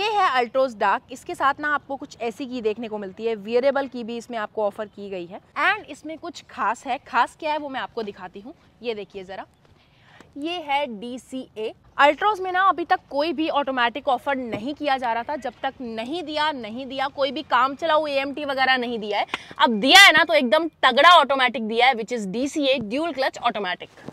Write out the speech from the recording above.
ये है अल्ट्रोज डार्क इसके साथ ना आपको कुछ ऐसी की देखने को मिलती है वियरेबल की भी इसमें आपको ऑफर की गई है एंड इसमें कुछ खास है खास क्या है वो मैं आपको दिखाती हूँ ये देखिए ज़रा ये है डी सी ए अल्ट्रोज में ना अभी तक कोई भी ऑटोमेटिक ऑफर नहीं किया जा रहा था जब तक नहीं दिया नहीं दिया कोई भी काम चला हुआ ए वगैरह नहीं दिया है अब दिया है ना तो एकदम तगड़ा ऑटोमेटिक दिया है which is D C A dual clutch automatic